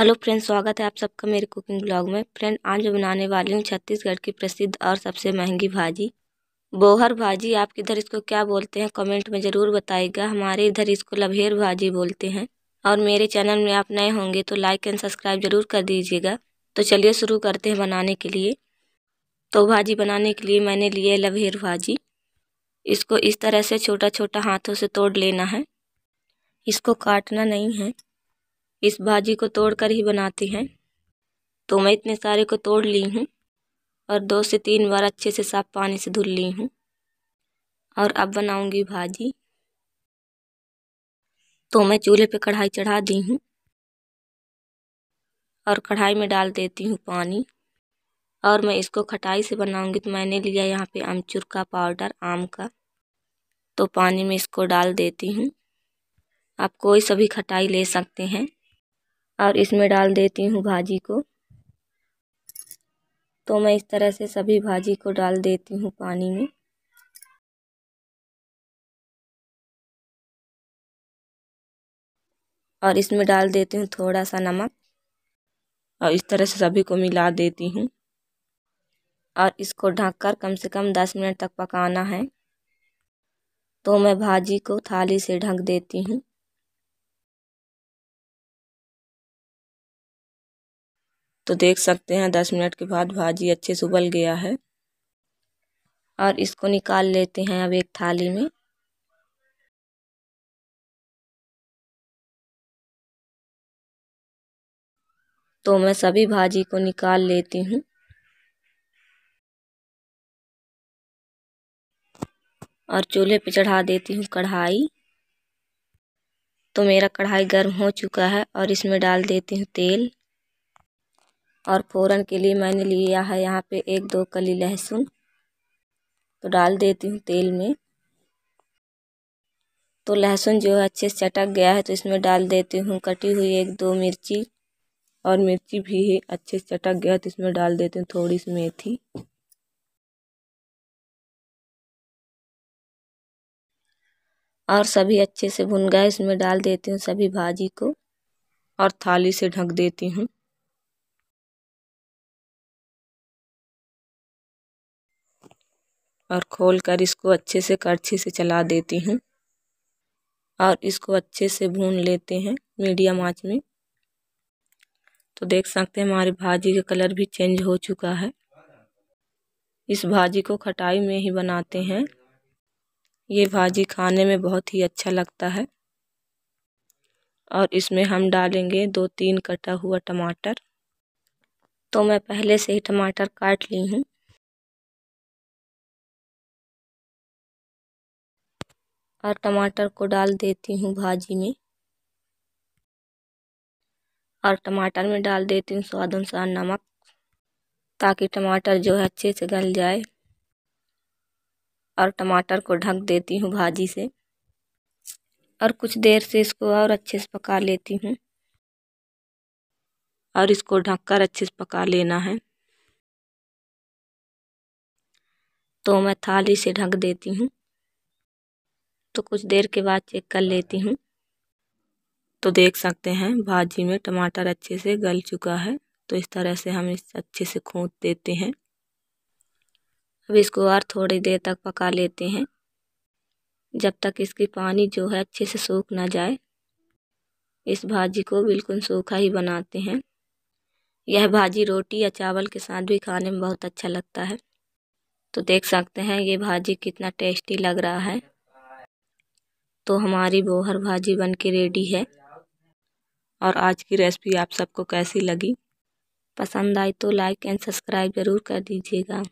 hello friends स्वागत है आप सबका मेरे कुकिंग ब्लॉग में फ्रेंड आज मैं बनाने वाली हूँ छत्तीसगढ़ की प्रसिद्ध और सबसे महंगी भाजी बोहर भाजी आप किधर इसको क्या बोलते हैं कमेंट में ज़रूर बताइएगा हमारे इधर इसको लभेर भाजी बोलते हैं और मेरे चैनल में आप नए होंगे तो लाइक एंड सब्सक्राइब ज़रूर कर दीजिएगा तो चलिए शुरू करते हैं बनाने के लिए तो भाजी बनाने के लिए मैंने लिए लभेर भाजी इसको इस तरह से छोटा छोटा हाथों से तोड़ लेना है इसको काटना नहीं है इस भाजी को तोड़कर ही बनाते हैं तो मैं इतने सारे को तोड़ ली हूँ और दो से तीन बार अच्छे से साफ पानी से धुल ली हूँ और अब बनाऊँगी भाजी तो मैं चूल्हे पे कढ़ाई चढ़ा दी हूँ और कढ़ाई में डाल देती हूँ पानी और मैं इसको खटाई से बनाऊँगी तो मैंने लिया यहाँ पे अमचूर का पाउडर आम का तो पानी में इसको डाल देती हूँ आप कोई सभी खटाई ले सकते हैं और इसमें डाल देती हूँ भाजी को तो मैं इस तरह से सभी भाजी को डाल देती हूँ पानी में और इसमें डाल देती हूँ थोड़ा सा नमक और इस तरह से सभी को मिला देती हूँ और इसको ढककर कम से कम दस मिनट तक पकाना है तो मैं भाजी को थाली से ढक देती हूँ तो देख सकते हैं दस मिनट के बाद भाजी अच्छे से उबल गया है और इसको निकाल लेते हैं अब एक थाली में तो मैं सभी भाजी को निकाल लेती हूँ और चूल्हे पे चढ़ा देती हूँ कढ़ाई तो मेरा कढ़ाई गर्म हो चुका है और इसमें डाल देती हूँ तेल और फ़ौरन के लिए मैंने लिया है यहाँ पे एक दो कली लहसुन तो डाल देती हूँ तेल में तो लहसुन जो है अच्छे से चटक गया है तो इसमें डाल देती हूँ कटी हुई एक दो मिर्ची और मिर्ची भी अच्छे से चटक गया तो इसमें डाल देती हूँ थोड़ी सी मेथी और सभी अच्छे से भुन गए इसमें डाल देती हूँ सभी भाजी को और थाली से ढक देती हूँ और खोलकर इसको अच्छे से करछी से चला देती हूँ और इसको अच्छे से भून लेते हैं मीडियम आंच में तो देख सकते हैं हमारी भाजी का कलर भी चेंज हो चुका है इस भाजी को खटाई में ही बनाते हैं ये भाजी खाने में बहुत ही अच्छा लगता है और इसमें हम डालेंगे दो तीन कटा हुआ टमाटर तो मैं पहले से ही टमाटर काट ली हूँ और टमाटर को डाल देती हूँ भाजी में और टमाटर में डाल देती हूँ स्वाद अनुसार नमक ताकि टमाटर जो है अच्छे से गल जाए और टमाटर को ढक देती हूँ भाजी से और कुछ देर से इसको और अच्छे से पका लेती हूँ और इसको ढककर अच्छे से पका लेना है तो मैं थाली से ढक देती हूँ तो कुछ देर के बाद चेक कर लेती हूँ तो देख सकते हैं भाजी में टमाटर अच्छे से गल चुका है तो इस तरह से हम इस अच्छे से खोद देते हैं अब इसको और थोड़ी देर तक पका लेते हैं जब तक इसकी पानी जो है अच्छे से सूख ना जाए इस भाजी को बिल्कुल सूखा ही बनाते हैं यह भाजी रोटी या चावल के साथ भी खाने में बहुत अच्छा लगता है तो देख सकते हैं ये भाजी कितना टेस्टी लग रहा है तो हमारी बोहर भाजी बन के रेडी है और आज की रेसिपी आप सबको कैसी लगी पसंद आई तो लाइक एंड सब्सक्राइब ज़रूर कर दीजिएगा